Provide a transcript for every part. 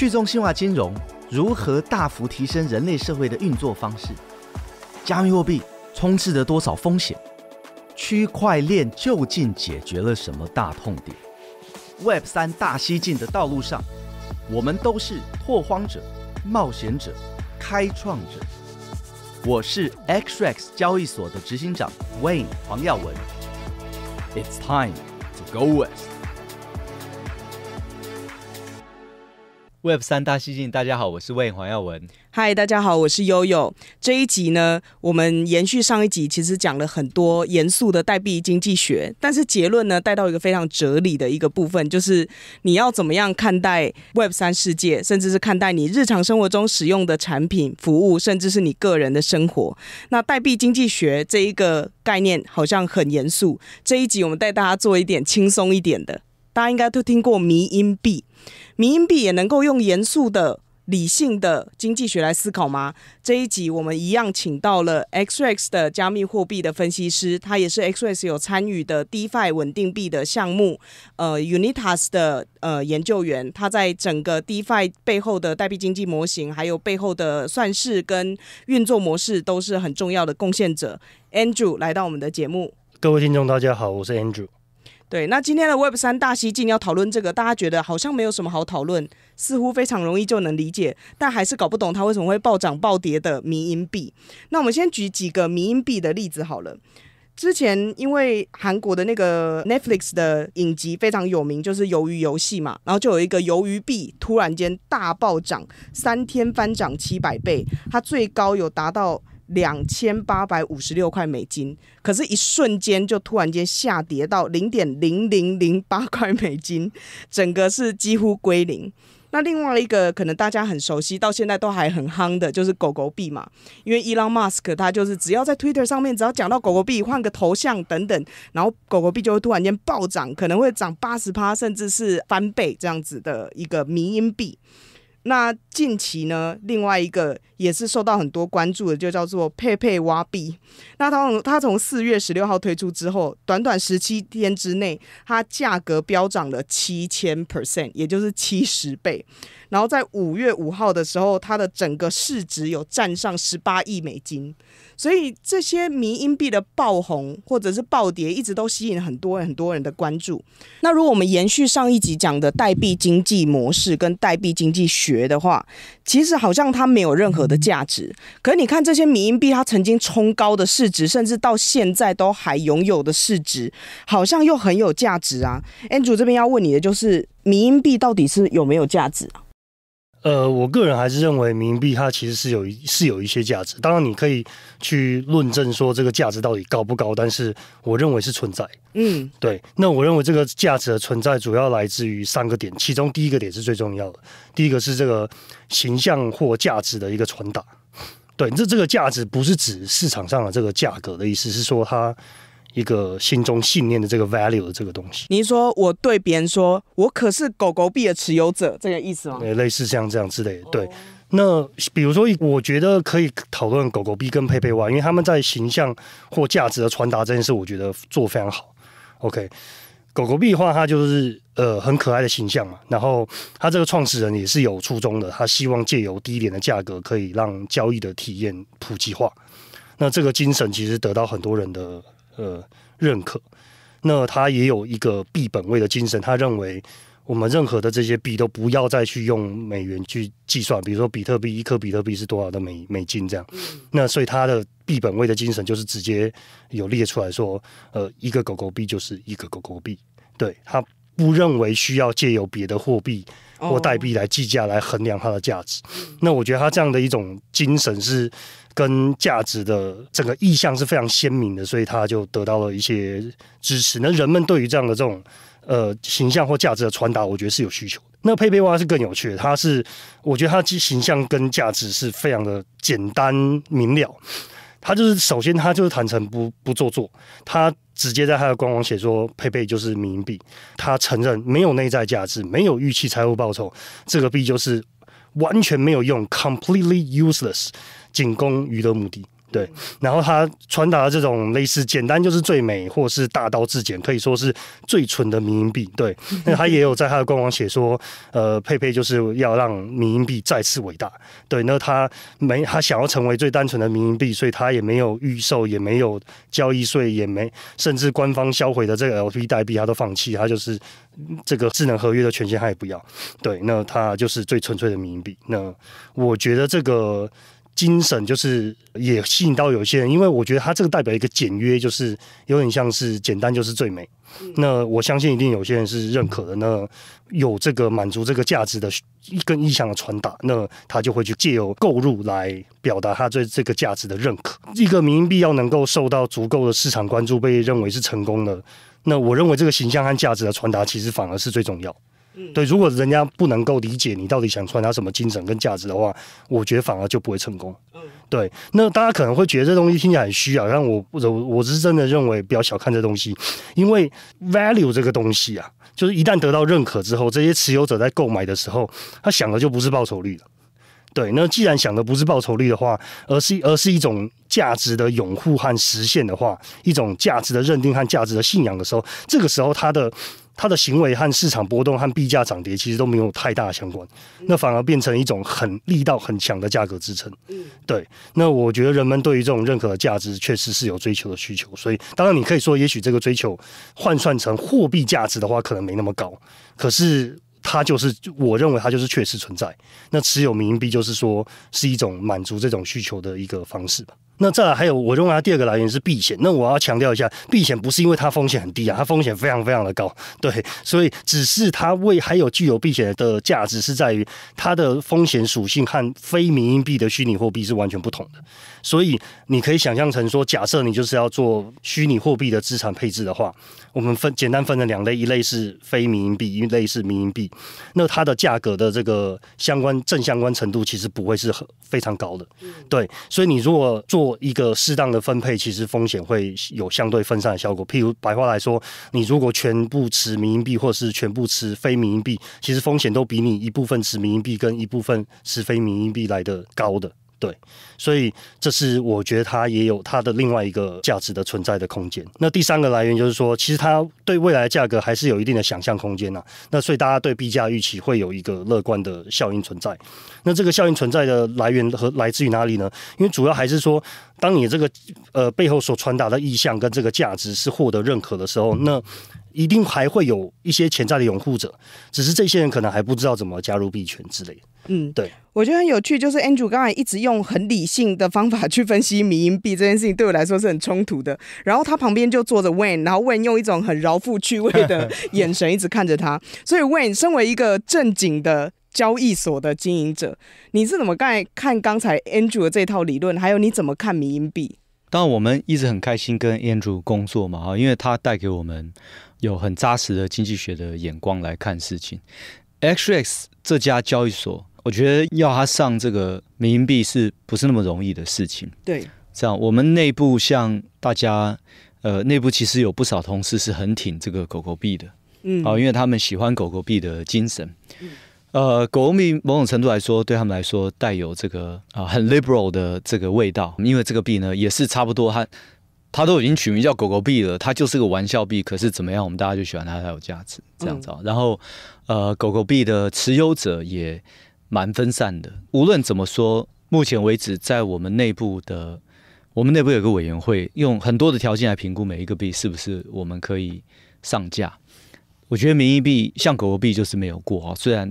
去中心化金融如何大幅提升人类社会的运作方式？加密货币充斥着多少风险？区块链究竟解决了什么大痛点？Web 三大西进的道路上，我们都是拓荒者、冒险者、开创者。我是 XRX 交易所的执行长 Wayne 黄耀文。It's time to go west. Web 三大奇境，大家好，我是魏黄耀文。嗨，大家好，我是悠悠。这一集呢，我们延续上一集，其实讲了很多严肃的代币经济学，但是结论呢，带到一个非常哲理的一个部分，就是你要怎么样看待 Web 三世界，甚至是看待你日常生活中使用的产品、服务，甚至是你个人的生活。那代币经济学这一个概念好像很严肃，这一集我们带大家做一点轻松一点的。大家应该都听过迷因币，迷因币也能够用严肃的理性的经济学来思考吗？这一集我们一样请到了 x r x 的加密货币的分析师，他也是 x r x 有参与的 DeFi 稳定币的项目，呃，Unitas 的呃研究员，他在整个 DeFi 背后的代币经济模型，还有背后的算式跟运作模式都是很重要的贡献者。Andrew 来到我们的节目，各位听众大家好，我是 Andrew。对，那今天的 Web 三大吸睛要讨论这个，大家觉得好像没有什么好讨论，似乎非常容易就能理解，但还是搞不懂它为什么会暴涨暴跌的迷因币。那我们先举几个迷因币的例子好了。之前因为韩国的那个 Netflix 的影集非常有名，就是《鱿鱼游戏》嘛，然后就有一个鱿鱼币突然间大暴涨，三天翻涨七百倍，它最高有达到。两千八百五十六块美金，可是，一瞬间就突然间下跌到零点零零零八块美金，整个是几乎归零。那另外一个可能大家很熟悉，到现在都还很夯的，就是狗狗币嘛。因为 Elon Musk 他就是只要在 Twitter 上面，只要讲到狗狗币，换个头像等等，然后狗狗币就会突然间暴涨，可能会涨八十趴，甚至是翻倍这样子的一个迷因币。那近期呢，另外一个也是受到很多关注的，就叫做佩佩挖币。那它从它从四月十六号推出之后，短短十七天之内，它价格飙涨了七千 percent，也就是七十倍。然后在五月五号的时候，它的整个市值有占上十八亿美金。所以这些迷音币的爆红或者是暴跌，一直都吸引很多很多人的关注。那如果我们延续上一集讲的代币经济模式跟代币经济学。学的话，其实好像它没有任何的价值。可你看这些迷你币，它曾经冲高的市值，甚至到现在都还拥有的市值，好像又很有价值啊。Andrew 这边要问你的就是，迷你币到底是有没有价值啊？呃，我个人还是认为，冥币它其实是有是有一些价值。当然，你可以去论证说这个价值到底高不高，但是我认为是存在。嗯，对。那我认为这个价值的存在主要来自于三个点，其中第一个点是最重要的。第一个是这个形象或价值的一个传达。对，这这个价值不是指市场上的这个价格的意思，是说它。一个心中信念的这个 value 的这个东西，你说我对别人说我可是狗狗币的持有者这个意思吗？呃，类似像这样之类，的，对。那比如说，我觉得可以讨论狗狗币跟佩佩蛙，因为他们在形象或价值的传达这件事，我觉得做非常好。OK，狗狗币的话，它就是呃很可爱的形象嘛，然后它这个创始人也是有初衷的，他希望借由低廉的价格可以让交易的体验普及化。那这个精神其实得到很多人的。呃，认可，那他也有一个币本位的精神，他认为我们任何的这些币都不要再去用美元去计算，比如说比特币，一颗比特币是多少的美美金这样，那所以他的币本位的精神就是直接有列出来说，呃，一个狗狗币就是一个狗狗币，对他。不认为需要借由别的货币或代币来计价、来衡量它的价值。那我觉得他这样的一种精神是跟价值的整个意向是非常鲜明的，所以他就得到了一些支持。那人们对于这样的这种呃形象或价值的传达，我觉得是有需求那佩佩蛙是更有趣，的，它是我觉得它形象跟价值是非常的简单明了。它就是首先，它就是坦诚不不做作。它直接在他的官网写说，佩佩就是人民币，他承认没有内在价值，没有预期财务报酬，这个币就是完全没有用，completely useless，仅供娱乐目的。对，然后他传达的这种类似简单就是最美，或是大道至简，可以说是最纯的民营币。对，那他也有在他的官网写说，呃，佩佩就是要让民营币再次伟大。对，那他没他想要成为最单纯的民营币，所以他也没有预售，也没有交易税，也没甚至官方销毁的这个 LP 代币，他都放弃，他就是这个智能合约的权限他也不要。对，那他就是最纯粹的民营币。那我觉得这个。精神就是也吸引到有些人，因为我觉得它这个代表一个简约，就是有点像是简单就是最美。那我相信一定有些人是认可的，那有这个满足这个价值的跟意向的传达，那他就会去借由购入来表达他对这个价值的认可。一个名币要能够受到足够的市场关注，被认为是成功的，那我认为这个形象和价值的传达其实反而是最重要。对，如果人家不能够理解你到底想传达什么精神跟价值的话，我觉得反而就不会成功。对。那大家可能会觉得这东西听起来很虚啊，但我我我是真的认为不要小看这东西，因为 value 这个东西啊，就是一旦得到认可之后，这些持有者在购买的时候，他想的就不是报酬率了。对，那既然想的不是报酬率的话，而是而是一种价值的拥护和实现的话，一种价值的认定和价值的信仰的时候，这个时候他的。它的行为和市场波动和币价涨跌其实都没有太大相关，那反而变成一种很力道很强的价格支撑。对。那我觉得人们对于这种认可的价值确实是有追求的需求，所以当然你可以说，也许这个追求换算成货币价值的话，可能没那么高。可是它就是，我认为它就是确实存在。那持有冥币就是说是一种满足这种需求的一个方式吧。那再来还有，我认为它第二个来源是避险。那我要强调一下，避险不是因为它风险很低啊，它风险非常非常的高。对，所以只是它为还有具有避险的价值，是在于它的风险属性和非民营币的虚拟货币是完全不同的。所以你可以想象成说，假设你就是要做虚拟货币的资产配置的话，我们分简单分成两类，一类是非民营币，一类是民营币。那它的价格的这个相关正相关程度其实不会是很非常高的。对，所以你如果做一个适当的分配，其实风险会有相对分散的效果。譬如白话来说，你如果全部持民币，或是全部持非民币，其实风险都比你一部分持民币跟一部分持非民币来的高的。对，所以这是我觉得它也有它的另外一个价值的存在的空间。那第三个来源就是说，其实它对未来价格还是有一定的想象空间呐。那所以大家对币价预期会有一个乐观的效应存在。那这个效应存在的来源和来自于哪里呢？因为主要还是说，当你这个呃背后所传达的意向跟这个价值是获得认可的时候，那一定还会有一些潜在的拥护者，只是这些人可能还不知道怎么加入币圈之类。嗯，对，我觉得很有趣，就是 Andrew 刚才一直用很理性的方法去分析民银币这件事情，对我来说是很冲突的。然后他旁边就坐着 Wayne，然后 Wayne 用一种很饶富趣味的眼神一直看着他。所以 Wayne 身为一个正经的交易所的经营者，你是怎么刚才看刚才 Andrew 的这套理论，还有你怎么看民银币？当然，我们一直很开心跟 Andrew 工作嘛，啊，因为他带给我们有很扎实的经济学的眼光来看事情。X X 这家交易所。我觉得要它上这个民营币是不是那么容易的事情？对，这样我们内部像大家，呃，内部其实有不少同事是很挺这个狗狗币的，嗯啊，因为他们喜欢狗狗币的精神，呃，狗狗币某种程度来说对他们来说带有这个啊很 liberal 的这个味道，因为这个币呢也是差不多，它它都已经取名叫狗狗币了，它就是个玩笑币，可是怎么样，我们大家就喜欢它，它有价值这样子。然后，呃，狗狗币的持有者也。蛮分散的。无论怎么说，目前为止，在我们内部的，我们内部有个委员会，用很多的条件来评估每一个币是不是我们可以上架。我觉得名义币像狗狗币就是没有过啊。虽然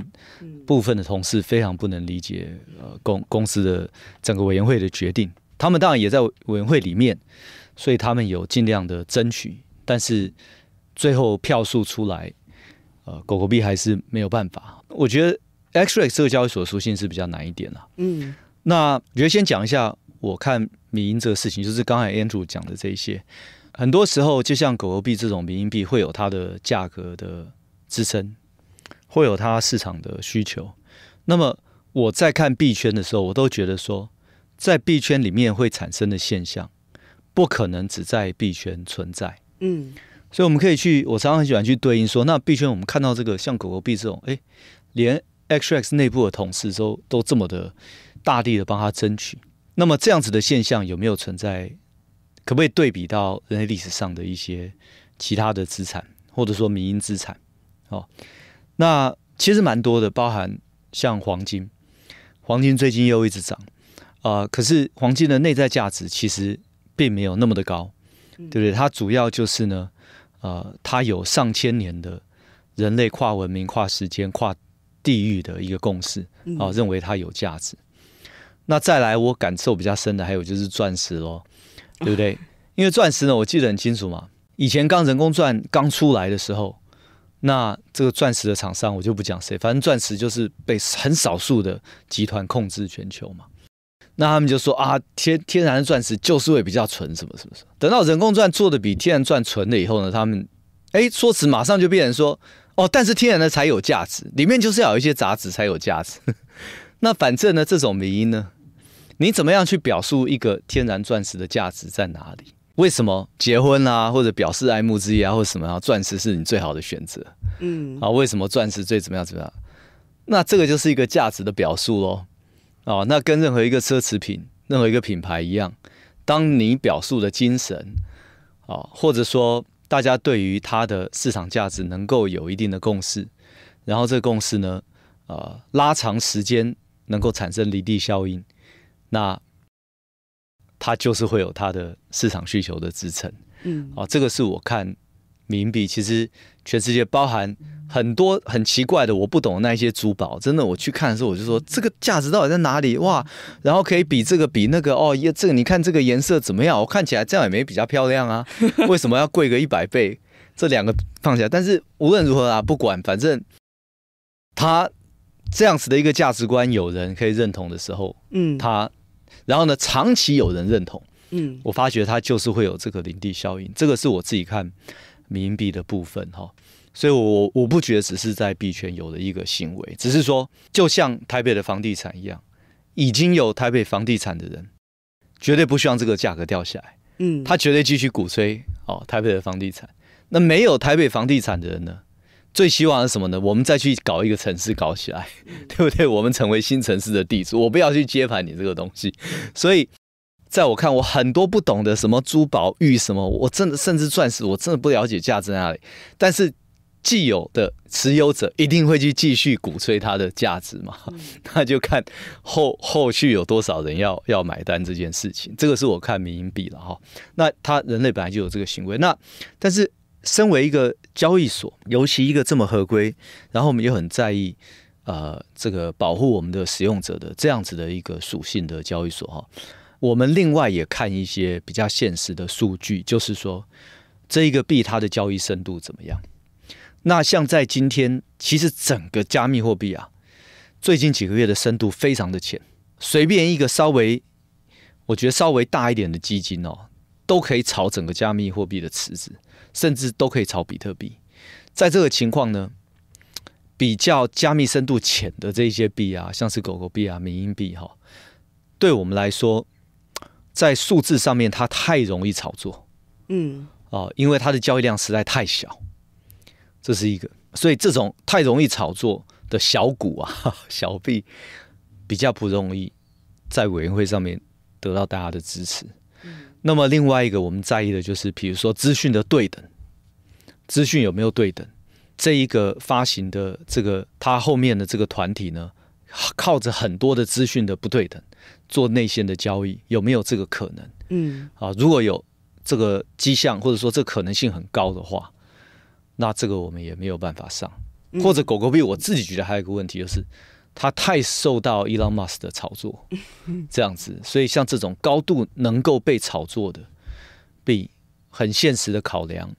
部分的同事非常不能理解呃公公司的整个委员会的决定，他们当然也在委员会里面，所以他们有尽量的争取，但是最后票数出来，呃，狗狗币还是没有办法。我觉得。X Ray 社交所属性是比较难一点了。嗯，那我觉得先讲一下，我看民营这个事情，就是刚才 Andrew 讲的这一些，很多时候就像狗狗币这种民营币，会有它的价格的支撑，会有它市场的需求。那么我在看币圈的时候，我都觉得说，在币圈里面会产生的现象，不可能只在币圈存在。嗯，所以我们可以去，我常常很喜欢去对应说，那币圈我们看到这个像狗狗币这种，哎，连 XRX 内部的同事都都这么的大力的帮他争取，那么这样子的现象有没有存在？可不可以对比到人类历史上的一些其他的资产，或者说民营资产？哦，那其实蛮多的，包含像黄金，黄金最近又一直涨，啊，可是黄金的内在价值其实并没有那么的高，对不对？它主要就是呢，呃，它有上千年的人类跨文明、跨时间、跨。地域的一个共识啊，认为它有价值。那再来，我感受比较深的还有就是钻石咯，对不对？因为钻石呢，我记得很清楚嘛。以前刚人工钻刚出来的时候，那这个钻石的厂商我就不讲谁，反正钻石就是被很少数的集团控制全球嘛。那他们就说啊，天天然的钻石就是会比较纯什么什么什么。等到人工钻做的比天然钻纯了以后呢，他们哎说辞马上就变成说。哦，但是天然的才有价值，里面就是要有一些杂质才有价值。那反正呢，这种迷因呢，你怎么样去表述一个天然钻石的价值在哪里？为什么结婚啊，或者表示爱慕之意啊，或者什么啊，钻石是你最好的选择？嗯，啊，为什么钻石最怎么样怎么样？那这个就是一个价值的表述喽。啊，那跟任何一个奢侈品、任何一个品牌一样，当你表述的精神，啊，或者说。大家对于它的市场价值能够有一定的共识，然后这个共识呢，呃，拉长时间能够产生离地效应，那它就是会有它的市场需求的支撑。嗯，啊，这个是我看，民币其实全世界包含。很多很奇怪的，我不懂那一些珠宝。真的，我去看的时候，我就说这个价值到底在哪里？哇！然后可以比这个比那个哦，耶，这个你看这个颜色怎么样？我看起来这样也没比较漂亮啊，为什么要贵个一百倍？这两个放下，但是无论如何啊，不管反正他这样子的一个价值观有人可以认同的时候，嗯，他然后呢长期有人认同，嗯，我发觉它就是会有这个林地效应。这个是我自己看冥币的部分哈。所以，我我不觉得只是在币圈有的一个行为，只是说，就像台北的房地产一样，已经有台北房地产的人，绝对不希望这个价格掉下来，嗯，他绝对继续鼓吹哦，台北的房地产。那没有台北房地产的人呢，最希望是什么呢？我们再去搞一个城市搞起来，对不对？我们成为新城市的地主，我不要去接盘你这个东西。所以，在我看，我很多不懂的什么珠宝玉什么，我真的甚至钻石，我真的不了解价值在哪里，但是。既有的持有者一定会去继续鼓吹它的价值嘛？那就看后后续有多少人要要买单这件事情。这个是我看民营币了哈。那它人类本来就有这个行为。那但是身为一个交易所，尤其一个这么合规，然后我们也很在意呃这个保护我们的使用者的这样子的一个属性的交易所哈。我们另外也看一些比较现实的数据，就是说这一个币它的交易深度怎么样。那像在今天，其实整个加密货币啊，最近几个月的深度非常的浅，随便一个稍微，我觉得稍微大一点的基金哦，都可以炒整个加密货币的池子，甚至都可以炒比特币。在这个情况呢，比较加密深度浅的这些币啊，像是狗狗币啊、美营币哈，对我们来说，在数字上面它太容易炒作，嗯，哦，因为它的交易量实在太小。这是一个，所以这种太容易炒作的小股啊、小币，比较不容易在委员会上面得到大家的支持。嗯，那么另外一个我们在意的就是，比如说资讯的对等，资讯有没有对等？这一个发行的这个它后面的这个团体呢，靠着很多的资讯的不对等做内线的交易，有没有这个可能？嗯，啊，如果有这个迹象，或者说这可能性很高的话。那这个我们也没有办法上，或者狗狗币，我自己觉得还有一个问题就是，它太受到 Elon Musk 的炒作，这样子，所以像这种高度能够被炒作的币，很现实的考量，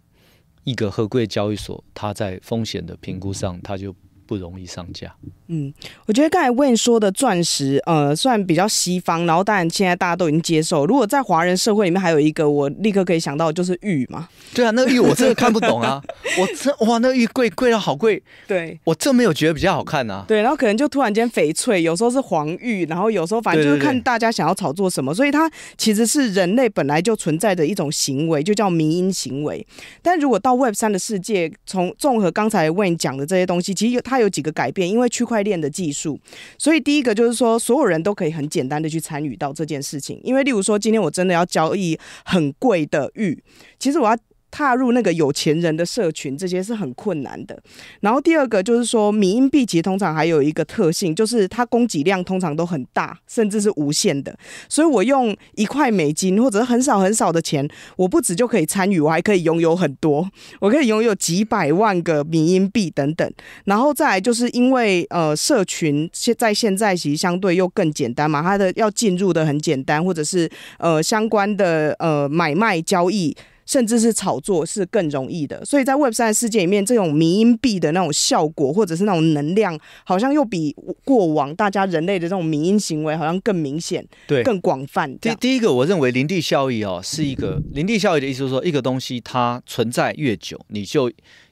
一个合规交易所，它在风险的评估上，它就。不容易上架。嗯，我觉得刚才问说的钻石，呃，算比较西方，然后，当然现在大家都已经接受。如果在华人社会里面，还有一个我立刻可以想到，就是玉嘛。对啊，那玉我真的看不懂啊。我这哇，那个玉贵贵到好贵。对。我真没有觉得比较好看啊。对，然后可能就突然间翡翠，有时候是黄玉，然后有时候反正就是看大家想要炒作什么。所以它其实是人类本来就存在的一种行为，就叫民因行为。但如果到 Web 三的世界，从综合刚才问讲的这些东西，其实它。有几个改变，因为区块链的技术，所以第一个就是说，所有人都可以很简单的去参与到这件事情。因为例如说，今天我真的要交易很贵的玉，其实我要。踏入那个有钱人的社群，这些是很困难的。然后第二个就是说，民因币其实通常还有一个特性，就是它供给量通常都很大，甚至是无限的。所以我用一块美金，或者很少很少的钱，我不止就可以参与，我还可以拥有很多，我可以拥有几百万个民因币等等。然后再来就是因为呃，社群在现在其实相对又更简单嘛，它的要进入的很简单，或者是呃相关的呃买卖交易。甚至是炒作是更容易的，所以在 Web 三的世界里面，这种迷因币的那种效果，或者是那种能量，好像又比过往大家人类的这种迷因行为好像更明显，对，更广泛。第第一个，我认为林地效益哦，是一个林地效益的意思是说，一个东西它存在越久，你就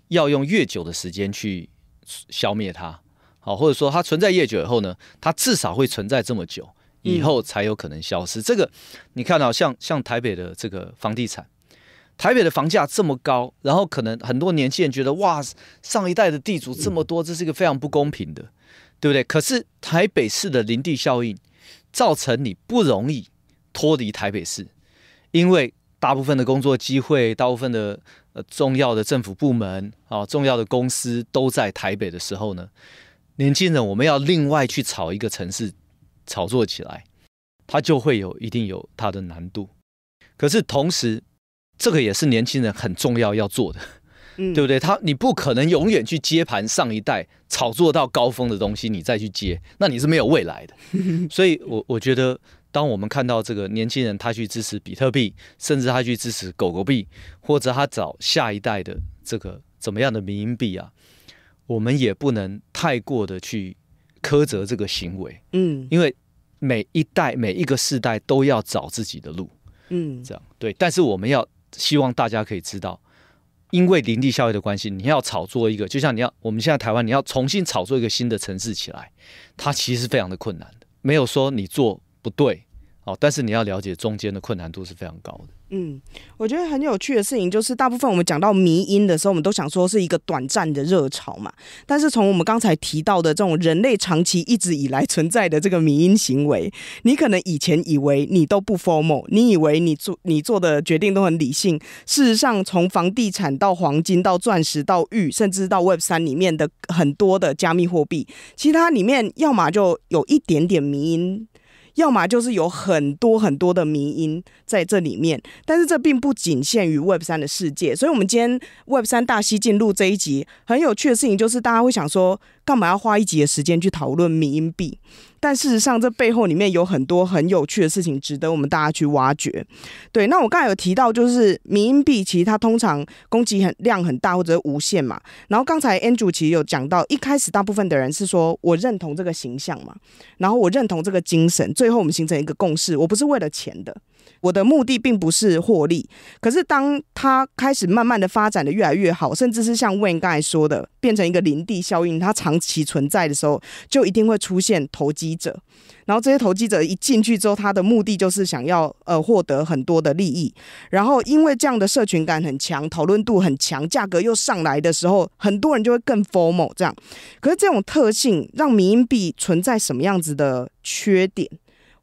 要用越久的时间去消灭它，好，或者说它存在越久以后呢，它至少会存在这么久以后才有可能消失。这个你看到像像台北的这个房地产。台北的房价这么高，然后可能很多年轻人觉得哇，上一代的地主这么多，这是一个非常不公平的，对不对？可是台北市的林地效应造成你不容易脱离台北市，因为大部分的工作机会、大部分的呃重要的政府部门啊、重要的公司都在台北的时候呢，年轻人我们要另外去炒一个城市，炒作起来，它就会有一定有它的难度。可是同时，这个也是年轻人很重要要做的，嗯，对不对？他你不可能永远去接盘上一代炒作到高峰的东西，你再去接，那你是没有未来的。所以，我我觉得，当我们看到这个年轻人他去支持比特币，甚至他去支持狗狗币，或者他找下一代的这个怎么样的民营币啊，我们也不能太过的去苛责这个行为，嗯，因为每一代每一个世代都要找自己的路，嗯，这样对，但是我们要。希望大家可以知道，因为林地效益的关系，你要炒作一个，就像你要我们现在台湾，你要重新炒作一个新的城市起来，它其实非常的困难的，没有说你做不对。哦，但是你要了解中间的困难度是非常高的。嗯，我觉得很有趣的事情就是，大部分我们讲到迷因的时候，我们都想说是一个短暂的热潮嘛。但是从我们刚才提到的这种人类长期一直以来存在的这个迷因行为，你可能以前以为你都不 f o r m a l 你以为你做你做的决定都很理性。事实上，从房地产到黄金到钻石到玉，甚至到 Web 三里面的很多的加密货币，其他里面要么就有一点点迷因。要么就是有很多很多的迷因在这里面，但是这并不仅限于 Web 三的世界，所以，我们今天 Web 三大西进入这一集很有趣的事情就是，大家会想说。干嘛要花一集的时间去讨论民音币？但事实上，这背后里面有很多很有趣的事情，值得我们大家去挖掘。对，那我刚才有提到，就是民音币，其实它通常供给很量很大或者无限嘛。然后刚才 Andrew 其实有讲到，一开始大部分的人是说，我认同这个形象嘛，然后我认同这个精神，最后我们形成一个共识，我不是为了钱的。我的目的并不是获利，可是当它开始慢慢的发展的越来越好，甚至是像 Wayne 刚才说的，变成一个林地效应，它长期存在的时候，就一定会出现投机者。然后这些投机者一进去之后，他的目的就是想要呃获得很多的利益。然后因为这样的社群感很强，讨论度很强，价格又上来的时候，很多人就会更 formal 这样。可是这种特性让民币存在什么样子的缺点？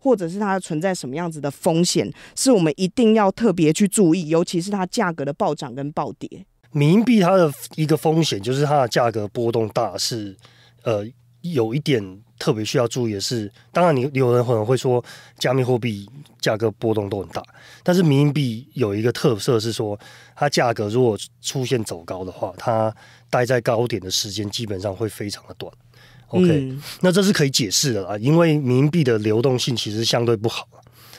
或者是它存在什么样子的风险，是我们一定要特别去注意，尤其是它价格的暴涨跟暴跌。民币它的一个风险就是它的价格波动大，是呃有一点特别需要注意的是，当然你有人可能会说，加密货币价格波动都很大，但是民币有一个特色是说，它价格如果出现走高的话，它待在高点的时间基本上会非常的短。OK，那这是可以解释的啦，因为人民币的流动性其实相对不好，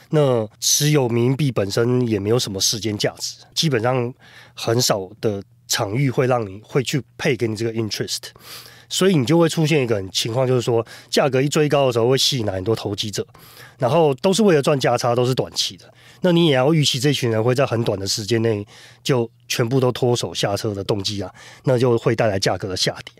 那持有人民币本身也没有什么时间价值，基本上很少的场域会让你会去配给你这个 interest，所以你就会出现一个情况，就是说价格一追高的时候会吸引来很多投机者，然后都是为了赚价差，都是短期的，那你也要预期这群人会在很短的时间内就全部都脱手下车的动机啊，那就会带来价格的下跌。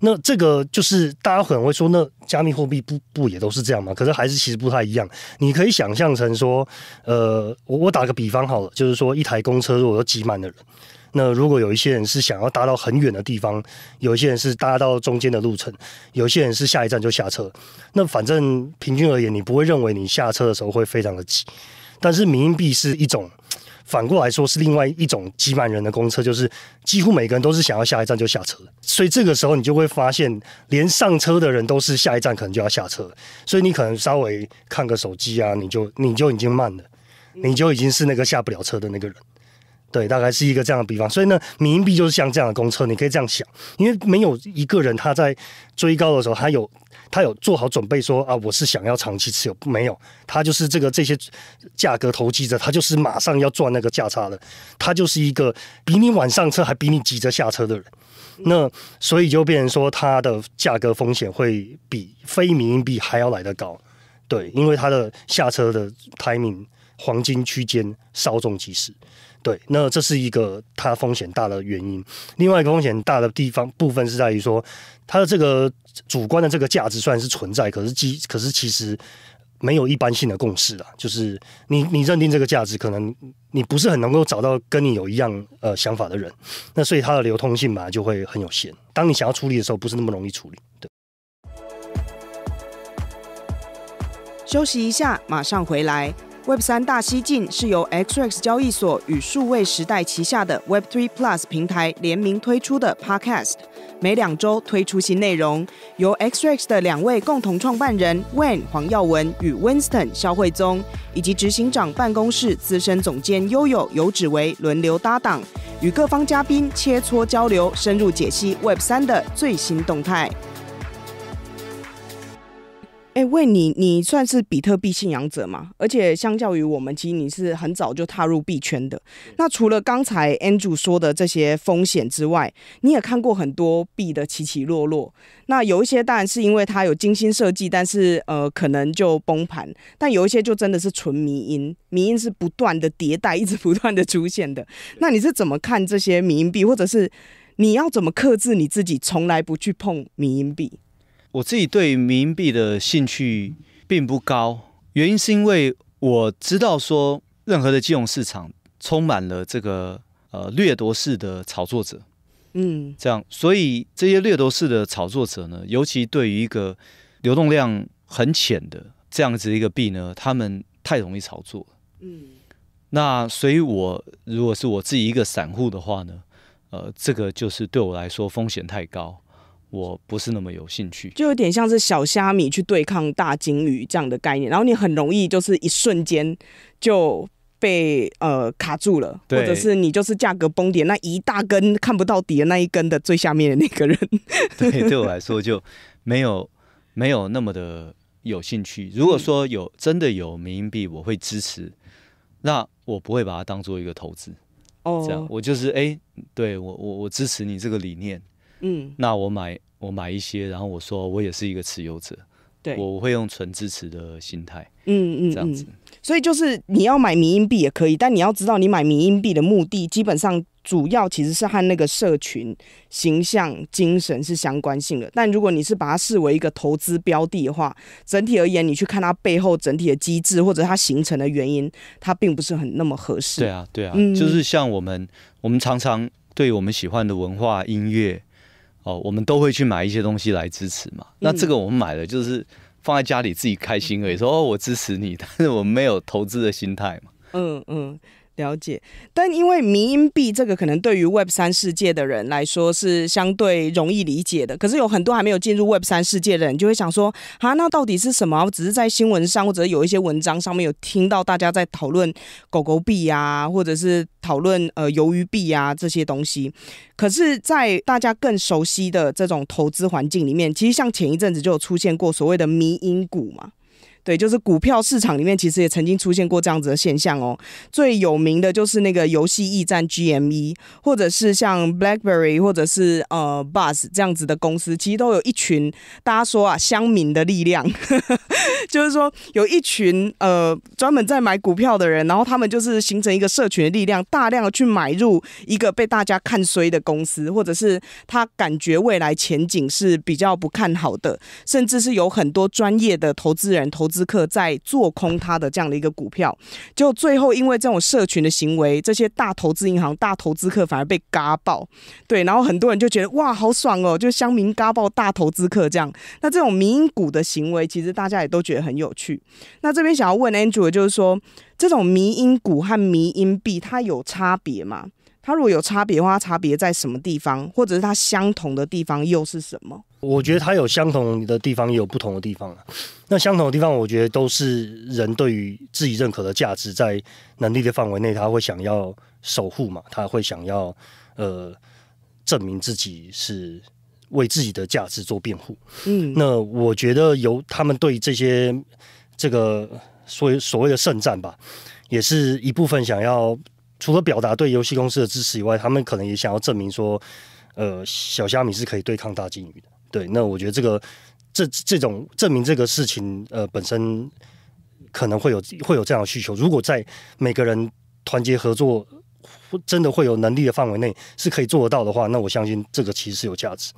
那这个就是大家可能会说，那加密货币不不也都是这样吗？可是还是其实不太一样。你可以想象成说，呃，我我打个比方好了，就是说一台公车如果挤满的人，那如果有一些人是想要搭到很远的地方，有一些人是搭到中间的路程，有些人是下一站就下车，那反正平均而言，你不会认为你下车的时候会非常的挤。但是，民币是一种。反过来说是另外一种挤满人的公车，就是几乎每个人都是想要下一站就下车，所以这个时候你就会发现，连上车的人都是下一站可能就要下车，所以你可能稍微看个手机啊，你就你就已经慢了，你就已经是那个下不了车的那个人。对，大概是一个这样的比方，所以呢，民币就是像这样的公车，你可以这样想，因为没有一个人他在追高的时候，他有他有做好准备说啊，我是想要长期持有，没有，他就是这个这些价格投机者，他就是马上要赚那个价差的，他就是一个比你晚上车还比你急着下车的人，那所以就变成说，它的价格风险会比非民币还要来得高，对，因为它的下车的 timing 黄金区间稍纵即逝。对，那这是一个它风险大的原因。另外一个风险大的地方部分是在于说，它的这个主观的这个价值虽然是存在，可是基可是其实没有一般性的共识啦。就是你你认定这个价值，可能你不是很能够找到跟你有一样呃想法的人，那所以它的流通性嘛就会很有限。当你想要处理的时候，不是那么容易处理。对，休息一下，马上回来。Web 三大西进是由 XRX 交易所与数位时代旗下的 Web3 Plus 平台联名推出的 Podcast，每两周推出新内容，由 XRX 的两位共同创办人 Wen 黄耀文与 Winston 肖慧宗，以及执行长办公室资深总监悠悠游指为轮流搭档，与各方嘉宾切磋交流，深入解析 Web 三的最新动态。哎，喂，你你算是比特币信仰者吗？而且相较于我们，其实你是很早就踏入币圈的。那除了刚才 Andrew 说的这些风险之外，你也看过很多币的起起落落。那有一些当然是因为它有精心设计，但是呃可能就崩盘；但有一些就真的是纯迷因，迷因是不断的迭代，一直不断的出现的。那你是怎么看这些迷因币，或者是你要怎么克制你自己，从来不去碰迷因币？我自己对人民币的兴趣并不高，原因是因为我知道说任何的金融市场充满了这个呃掠夺式的炒作者，嗯，这样，所以这些掠夺式的炒作者呢，尤其对于一个流动量很浅的这样子一个币呢，他们太容易炒作，嗯，那所以我如果是我自己一个散户的话呢，呃，这个就是对我来说风险太高。我不是那么有兴趣，就有点像是小虾米去对抗大金鱼这样的概念，然后你很容易就是一瞬间就被呃卡住了，或者是你就是价格崩点那一大根看不到底的那一根的最下面的那个人。对，对我来说就没有没有那么的有兴趣。如果说有真的有冥币，我会支持，那我不会把它当做一个投资。哦，这样我就是哎，对我我我支持你这个理念。嗯，那我买我买一些，然后我说我也是一个持有者，对，我会用纯支持的心态，嗯嗯，这样子。所以就是你要买民音币也可以，但你要知道你买民音币的目的，基本上主要其实是和那个社群形象、精神是相关性的。但如果你是把它视为一个投资标的的话，整体而言，你去看它背后整体的机制或者它形成的原因，它并不是很那么合适。对啊，对啊，就是像我们我们常常对我们喜欢的文化音乐。哦，我们都会去买一些东西来支持嘛。那这个我们买了就是放在家里自己开心而已。说哦，我支持你，但是我没有投资的心态嘛。嗯嗯。了解，但因为迷音币这个可能对于 Web 三世界的人来说是相对容易理解的，可是有很多还没有进入 Web 三世界的人就会想说，啊，那到底是什么？只是在新闻上或者有一些文章上面有听到大家在讨论狗狗币啊，或者是讨论呃鱿鱼币啊这些东西，可是，在大家更熟悉的这种投资环境里面，其实像前一阵子就有出现过所谓的迷音股嘛。对，就是股票市场里面，其实也曾经出现过这样子的现象哦。最有名的就是那个游戏驿站 GME，或者是像 Blackberry，或者是呃 b u s 这样子的公司，其实都有一群大家说啊，乡民的力量，就是说有一群呃专门在买股票的人，然后他们就是形成一个社群的力量，大量的去买入一个被大家看衰的公司，或者是他感觉未来前景是比较不看好的，甚至是有很多专业的投资人投资。资客在做空他的这样的一个股票，就最后因为这种社群的行为，这些大投资银行、大投资客反而被嘎爆，对，然后很多人就觉得哇，好爽哦，就乡民嘎爆大投资客这样。那这种迷因股的行为，其实大家也都觉得很有趣。那这边想要问 Andrew，就是说这种迷因股和迷因币，它有差别吗？它如果有差别的话，差别在什么地方，或者是它相同的地方又是什么？我觉得它有相同的地方，也有不同的地方啊。那相同的地方，我觉得都是人对于自己认可的价值，在能力的范围内，他会想要守护嘛，他会想要呃证明自己是为自己的价值做辩护。嗯，那我觉得由他们对这些这个所谓所谓的圣战吧，也是一部分想要。除了表达对游戏公司的支持以外，他们可能也想要证明说，呃，小虾米是可以对抗大金鱼的。对，那我觉得这个这这种证明这个事情，呃，本身可能会有会有这样的需求。如果在每个人团结合作，真的会有能力的范围内是可以做得到的话，那我相信这个其实是有价值。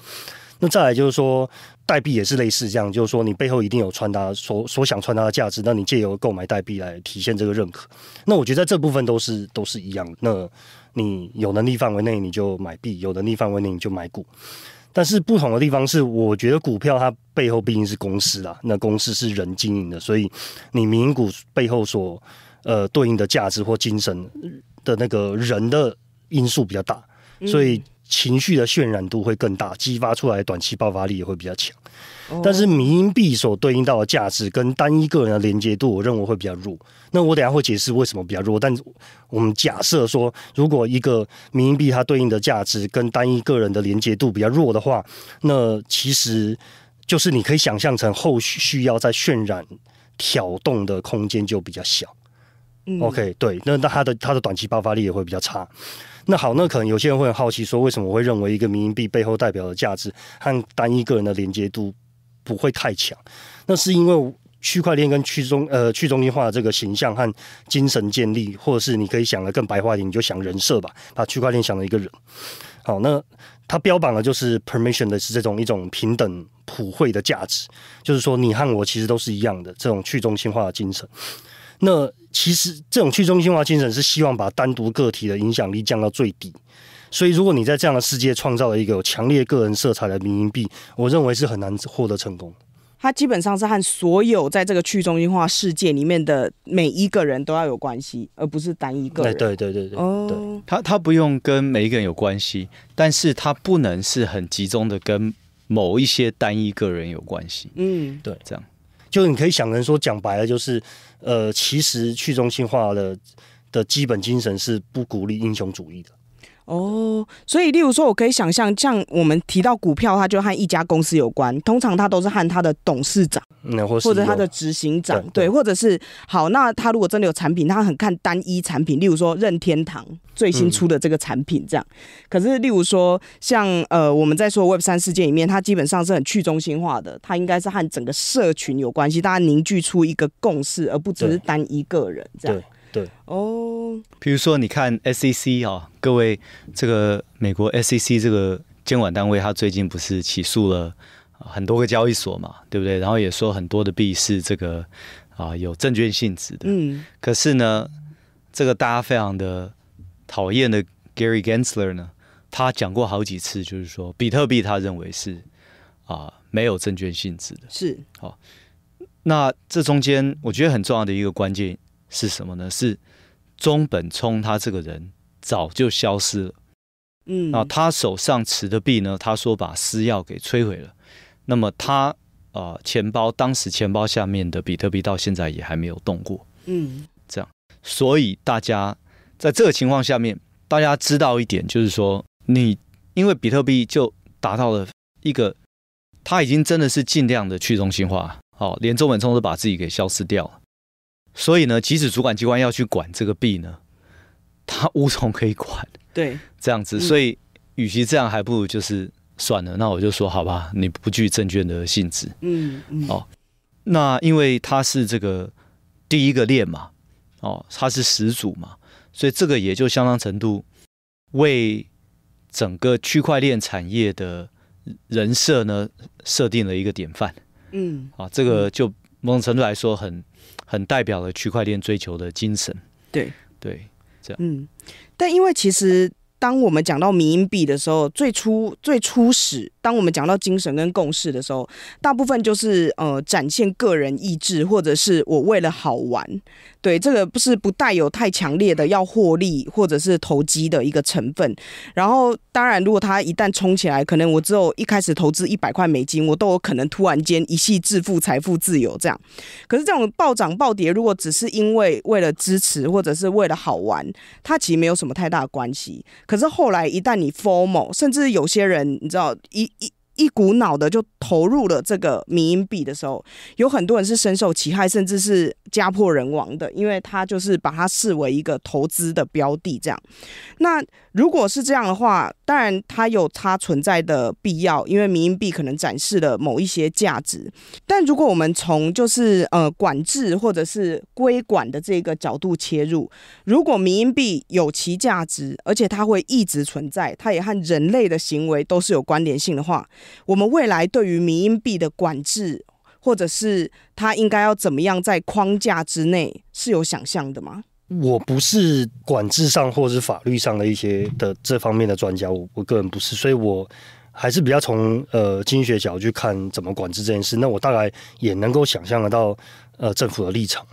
那再来就是说。代币也是类似这样，就是说你背后一定有传达所所想传达的价值，那你借由购买代币来体现这个认可。那我觉得这部分都是都是一样。那你有能力范围内你就买币，有能力范围内你就买股。但是不同的地方是，我觉得股票它背后毕竟是公司啦，那公司是人经营的，所以你民营股背后所呃对应的价值或精神的那个人的因素比较大，所以。情绪的渲染度会更大，激发出来短期爆发力也会比较强。但是，民币所对应到的价值跟单一个人的连接度，我认为会比较弱。那我等下会解释为什么比较弱。但我们假设说，如果一个民币它对应的价值跟单一个人的连接度比较弱的话，那其实就是你可以想象成后续需要在渲染挑动的空间就比较小。OK，对，那那它的它的短期爆发力也会比较差。那好，那可能有些人会很好奇，说为什么我会认为一个民营币背后代表的价值和单一个人的连接度不会太强？那是因为区块链跟去中呃去中心化的这个形象和精神建立，或者是你可以想的更白话一点，你就想人设吧，把区块链想成一个人。好，那它标榜的就是 permission 的是这种一种平等普惠的价值，就是说你和我其实都是一样的这种去中心化的精神。那其实这种去中心化精神是希望把单独个体的影响力降到最低，所以如果你在这样的世界创造了一个有强烈个人色彩的民营币，我认为是很难获得成功。它基本上是和所有在这个去中心化世界里面的每一个人都要有关系，而不是单一个人。对对对对，对，它它不用跟每一个人有关系，但是它不能是很集中的跟某一些单一个人有关系。嗯，对，这样。就你可以想人说讲白了，就是，呃，其实去中心化的的基本精神是不鼓励英雄主义的。哦，所以例如说，我可以想象，像我们提到股票，它就和一家公司有关，通常它都是和它的董事长，嗯，或者它的执行长，对，或者是好，那他如果真的有产品，他很看单一产品，例如说任天堂最新出的这个产品这样。可是例如说，像呃我们在说 Web 三世界里面，它基本上是很去中心化的，它应该是和整个社群有关系，大家凝聚出一个共识，而不只是单一个人这样。对哦，比如说你看 S C C 啊，各位这个美国 S C C 这个监管单位，他最近不是起诉了很多个交易所嘛，对不对？然后也说很多的币是这个啊有证券性质的。嗯，可是呢，这个大家非常的讨厌的 Gary Gensler 呢，他讲过好几次，就是说比特币他认为是啊没有证券性质的。是好，那这中间我觉得很重要的一个关键。是什么呢？是中本聪他这个人早就消失了，嗯，那他手上持的币呢？他说把私钥给摧毁了，那么他呃钱包当时钱包下面的比特币到现在也还没有动过，嗯，这样，所以大家在这个情况下面，大家知道一点就是说，你因为比特币就达到了一个，他已经真的是尽量的去中心化，哦，连中本聪都把自己给消失掉了。所以呢，即使主管机关要去管这个币呢，他无从可以管。对，这样子，所以与其这样，还不如就是算了。那我就说好吧，你不具证券的性质。嗯，哦，那因为它是这个第一个链嘛，哦，它是始祖嘛，所以这个也就相当程度为整个区块链产业的人设呢设定了一个典范。嗯，啊，这个就某种程度来说很。很代表了区块链追求的精神，对对，这样。嗯，但因为其实当我们讲到民营币的时候，最初最初始。当我们讲到精神跟共识的时候，大部分就是呃展现个人意志，或者是我为了好玩，对这个不是不带有太强烈的要获利或者是投机的一个成分。然后当然，如果他一旦冲起来，可能我只有一开始投资一百块美金，我都有可能突然间一夕致富、财富自由这样。可是这种暴涨暴跌，如果只是因为为了支持或者是为了好玩，它其实没有什么太大关系。可是后来一旦你 form，a l 甚至有些人你知道一。一股脑的就投入了这个民营币的时候，有很多人是深受其害，甚至是家破人亡的，因为他就是把它视为一个投资的标的。这样，那如果是这样的话，当然它有它存在的必要，因为民营币可能展示了某一些价值。但如果我们从就是呃管制或者是规管的这个角度切入，如果民营币有其价值，而且它会一直存在，它也和人类的行为都是有关联性的话。我们未来对于民音币的管制，或者是它应该要怎么样在框架之内，是有想象的吗？我不是管制上或者是法律上的一些的这方面的专家，我我个人不是，所以我还是比较从呃经济学角度去看怎么管制这件事。那我大概也能够想象得到，呃，政府的立场了。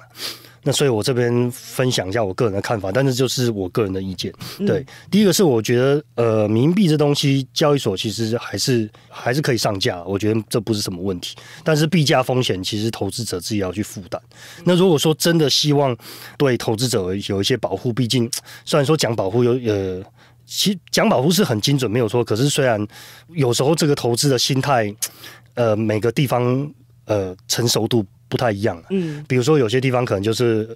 那所以，我这边分享一下我个人的看法，但是就是我个人的意见。对，第一个是我觉得，呃，冥币这东西，交易所其实还是还是可以上架，我觉得这不是什么问题。但是币价风险，其实投资者自己要去负担。那如果说真的希望对投资者有一些保护，毕竟虽然说讲保护有，呃，其实讲保护是很精准没有错。可是虽然有时候这个投资的心态，呃，每个地方呃成熟度。不太一样了。嗯，比如说有些地方可能就是，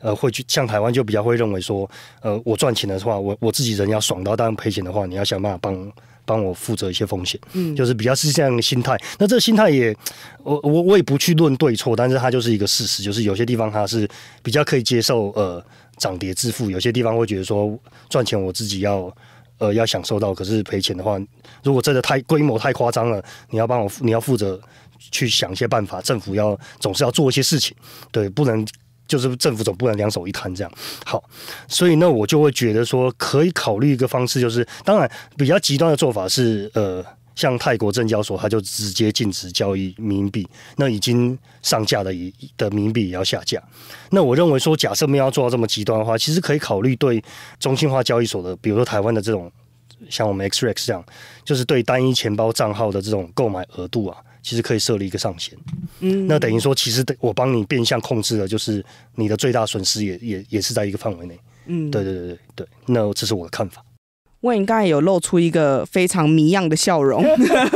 呃，会去像台湾就比较会认为说，呃，我赚钱的话，我我自己人要爽到；，当然赔钱的话，你要想办法帮帮我负责一些风险。嗯，就是比较是这样的心态。那这个心态也，我我我也不去论对错，但是它就是一个事实，就是有些地方它是比较可以接受，呃，涨跌自负；，有些地方会觉得说赚钱我自己要，呃，要享受到，可是赔钱的话，如果真的太规模太夸张了，你要帮我，你要负责。去想一些办法，政府要总是要做一些事情，对，不能就是政府总不能两手一摊这样。好，所以呢，我就会觉得说，可以考虑一个方式，就是当然比较极端的做法是，呃，像泰国证交所，它就直接禁止交易人民币，那已经上架的的人民币也要下架。那我认为说，假设没有做到这么极端的话，其实可以考虑对中心化交易所的，比如说台湾的这种，像我们 X r x 这样，就是对单一钱包账号的这种购买额度啊。其实可以设立一个上限，嗯，那等于说，其实我帮你变相控制了，就是你的最大损失也也也是在一个范围内，嗯，对对对对对，那这是我的看法。问你刚才有露出一个非常谜样的笑容，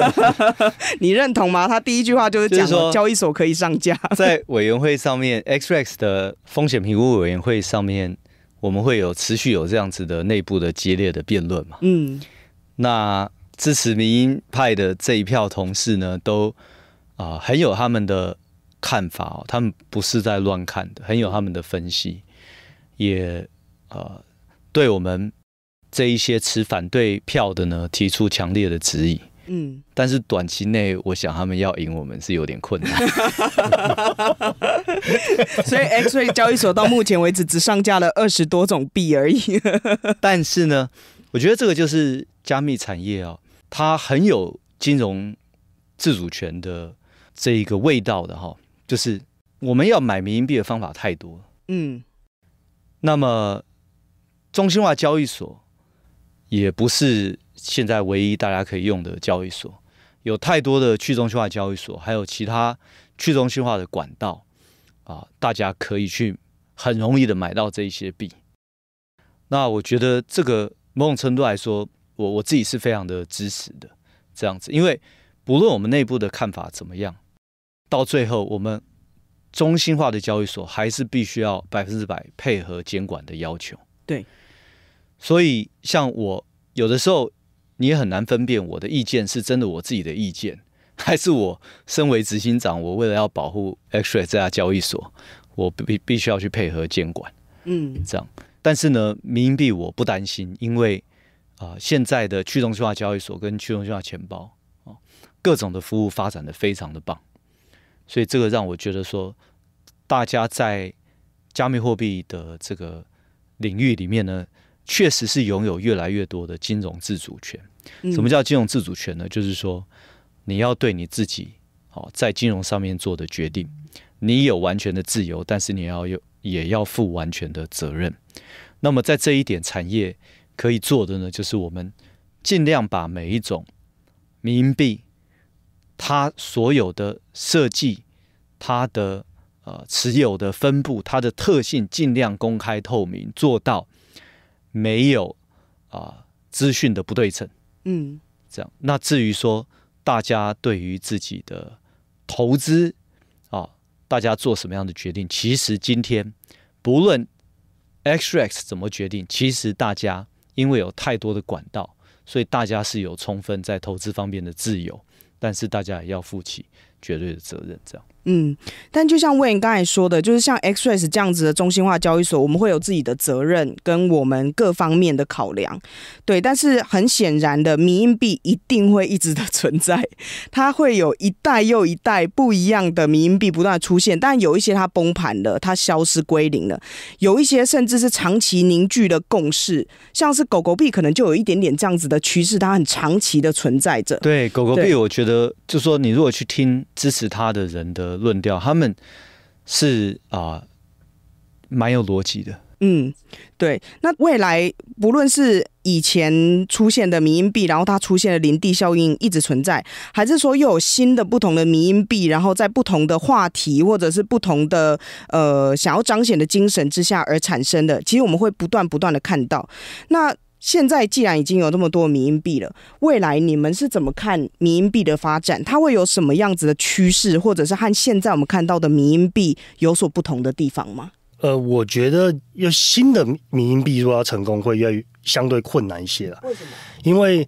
你认同吗？他第一句话就是讲交易所可以上架，在委员会上面，XRX 的风险评估委员会上面，我们会有持续有这样子的内部的激烈的辩论嘛？嗯，那。支持民英派的这一票同事呢，都啊很有他们的看法哦，他们不是在乱看的，很有他们的分析，也呃对我们这一些持反对票的呢提出强烈的质疑。嗯，但是短期内我想他们要赢我们是有点困难。所以 X Ray 交易所到目前为止只上架了二十多种币而已。但是呢，我觉得这个就是加密产业哦。它很有金融自主权的这一个味道的哈，就是我们要买民营币的方法太多，嗯，那么中心化交易所也不是现在唯一大家可以用的交易所，有太多的去中心化交易所，还有其他去中心化的管道啊，大家可以去很容易的买到这一些币。那我觉得这个某种程度来说。我我自己是非常的支持的，这样子，因为不论我们内部的看法怎么样，到最后我们中心化的交易所还是必须要百分之百配合监管的要求。对，所以像我有的时候你也很难分辨我的意见是真的我自己的意见，还是我身为执行长，我为了要保护 X Ray 这家交易所，我必必须要去配合监管。嗯，这样，但是呢，民币我不担心，因为。啊，现在的去中心化交易所跟去中心化钱包啊，各种的服务发展的非常的棒，所以这个让我觉得说，大家在加密货币的这个领域里面呢，确实是拥有越来越多的金融自主权。什么叫金融自主权呢？就是说你要对你自己好，在金融上面做的决定，你有完全的自由，但是你要有也要负完全的责任。那么在这一点产业。可以做的呢，就是我们尽量把每一种冥币，它所有的设计、它的呃持有的分布、它的特性，尽量公开透明，做到没有啊资讯的不对称。嗯，这样。那至于说大家对于自己的投资啊，大家做什么样的决定，其实今天不论 XRX 怎么决定，其实大家。因为有太多的管道，所以大家是有充分在投资方面的自由，但是大家也要负起绝对的责任，这样。嗯，但就像 Wayne 刚才说的，就是像 XRS 这样子的中心化交易所，我们会有自己的责任跟我们各方面的考量，对。但是很显然的，迷因币一定会一直的存在，它会有一代又一代不一样的迷因币不断出现，但有一些它崩盘了，它消失归零了，有一些甚至是长期凝聚的共识，像是狗狗币，可能就有一点点这样子的趋势，它很长期的存在着。对狗狗币，我觉得就说，你如果去听支持它的人的。论调，他们是啊，蛮有逻辑的。嗯，对。那未来，不论是以前出现的迷因币，然后它出现的林地效应一直存在，还是说又有新的不同的迷因币，然后在不同的话题或者是不同的呃想要彰显的精神之下而产生的，其实我们会不断不断的看到。那现在既然已经有那么多民营币了，未来你们是怎么看民营币的发展？它会有什么样子的趋势，或者是和现在我们看到的民营币有所不同的地方吗？呃，我觉得要新的民营币如果要成功，会越相对困难一些了。为什么？因为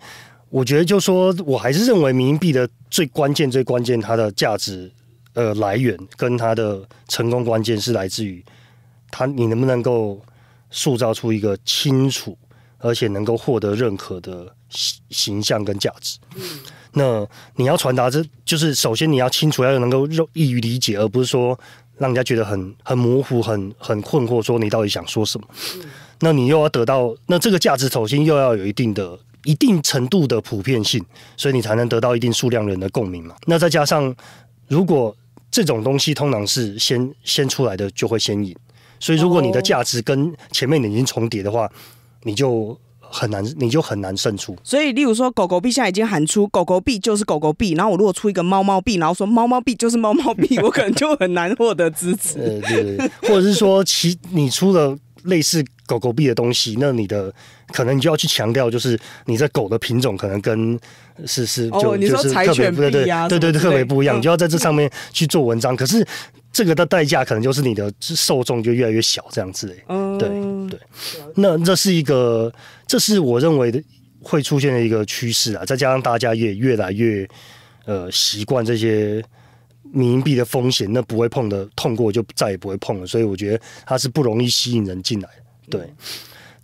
我觉得，就说我还是认为民营币的最关键、最关键，它的价值呃来源跟它的成功关键是来自于它，你能不能够塑造出一个清楚。而且能够获得认可的形形象跟价值，那你要传达这就是首先你要清楚，要能够易于理解，而不是说让人家觉得很很模糊、很很困惑，说你到底想说什么。那你又要得到那这个价值首先又要有一定的一定程度的普遍性，所以你才能得到一定数量人的共鸣嘛。那再加上，如果这种东西通常是先先出来的，就会先引。所以如果你的价值跟前面已经重叠的话，你就很难，你就很难胜出。所以，例如说，狗狗币现在已经喊出狗狗币就是狗狗币，然后我如果出一个猫猫币，然后说猫猫币就是猫猫币，我可能就很难获得支持。呃，对对对。或者是说，其你出了类似狗狗币的东西，那你的可能你就要去强调，就是你这狗的品种可能跟是是哦，你说柴犬不、呀，对对对，特别不一样，你就要在这上面去做文章。可是这个的代价，可能就是你的受众就越来越小，这样子。嗯，对。对，那这是一个，这是我认为的会出现的一个趋势啊。再加上大家也越来越呃习惯这些冥币的风险，那不会碰的痛过就再也不会碰了，所以我觉得它是不容易吸引人进来。对，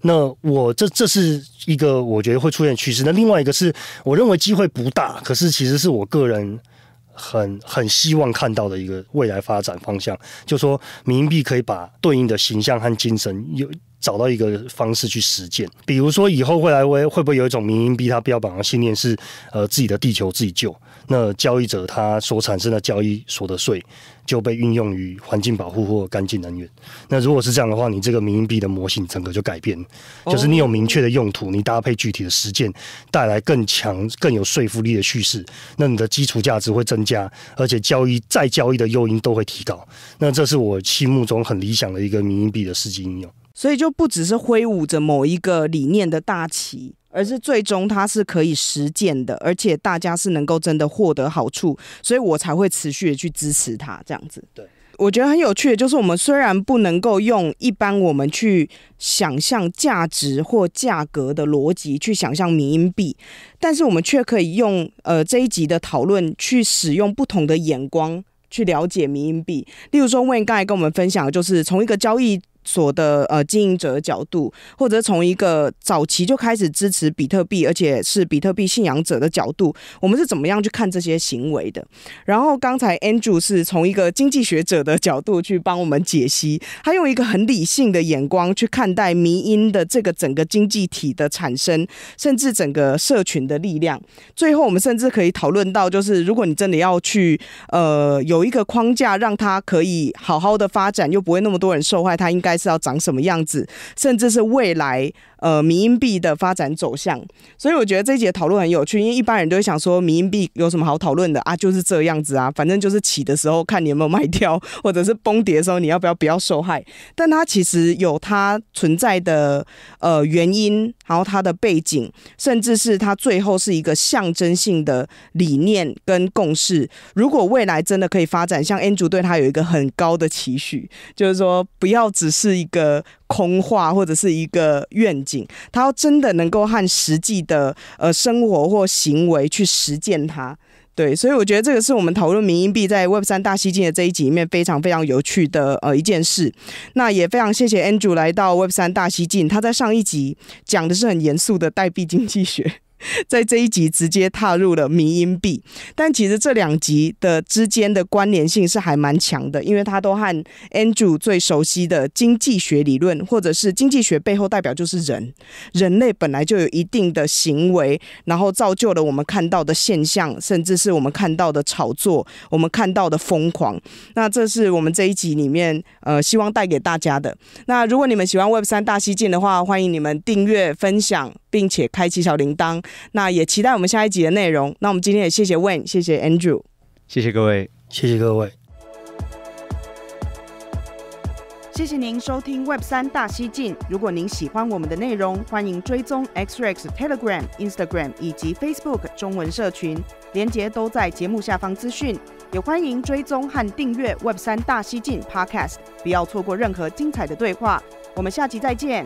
那我这这是一个我觉得会出现趋势。那另外一个是我认为机会不大，可是其实是我个人很很希望看到的一个未来发展方向，就说冥币可以把对应的形象和精神有。找到一个方式去实践，比如说以后未来会会不会有一种民营币，它标榜的信念是呃自己的地球自己救，那交易者他所产生的交易所得税就被运用于环境保护或干净能源。那如果是这样的话，你这个民营币的模型整个就改变，就是你有明确的用途，你搭配具体的实践，带来更强、更有说服力的叙事，那你的基础价值会增加，而且交易再交易的诱因都会提高。那这是我心目中很理想的一个民营币的实际应用。所以就不只是挥舞着某一个理念的大旗，而是最终它是可以实践的，而且大家是能够真的获得好处，所以我才会持续的去支持它这样子。对，我觉得很有趣的就是，我们虽然不能够用一般我们去想象价值或价格的逻辑去想象民营币，但是我们却可以用呃这一集的讨论去使用不同的眼光去了解民营币。例如说，Win 刚才跟我们分享的就是从一个交易。所的呃经营者的角度，或者从一个早期就开始支持比特币，而且是比特币信仰者的角度，我们是怎么样去看这些行为的？然后刚才 Andrew 是从一个经济学者的角度去帮我们解析，他用一个很理性的眼光去看待迷因的这个整个经济体的产生，甚至整个社群的力量。最后我们甚至可以讨论到，就是如果你真的要去呃有一个框架，让它可以好好的发展，又不会那么多人受害，它应该。还是要长什么样子，甚至是未来。呃，迷音币的发展走向，所以我觉得这一节讨论很有趣，因为一般人都会想说，迷音币有什么好讨论的啊？就是这样子啊，反正就是起的时候看你有没有卖掉，或者是崩跌的时候你要不要不要受害？但它其实有它存在的呃原因，然后它的背景，甚至是它最后是一个象征性的理念跟共识。如果未来真的可以发展，像 Andrew 对他有一个很高的期许，就是说不要只是一个。空话或者是一个愿景，他要真的能够和实际的呃生活或行为去实践它，对，所以我觉得这个是我们讨论民营币在 Web 三大西进的这一集里面非常非常有趣的呃一件事。那也非常谢谢 Andrew 来到 Web 三大西进，他在上一集讲的是很严肃的代币经济学。在这一集直接踏入了迷音币，但其实这两集的之间的关联性是还蛮强的，因为它都和 Andrew 最熟悉的经济学理论，或者是经济学背后代表就是人，人类本来就有一定的行为，然后造就了我们看到的现象，甚至是我们看到的炒作，我们看到的疯狂。那这是我们这一集里面呃希望带给大家的。那如果你们喜欢 Web 三大西进的话，欢迎你们订阅分享。并且开启小铃铛，那也期待我们下一集的内容。那我们今天也谢谢 Wayne，谢谢 Andrew，谢谢各位，谢谢各位，谢谢您收听 Web 三大西进。如果您喜欢我们的内容，欢迎追踪 X Ray Telegram、Instagram 以及 Facebook 中文社群，连接都在节目下方资讯。也欢迎追踪和订阅 Web 三大西进 Podcast，不要错过任何精彩的对话。我们下集再见。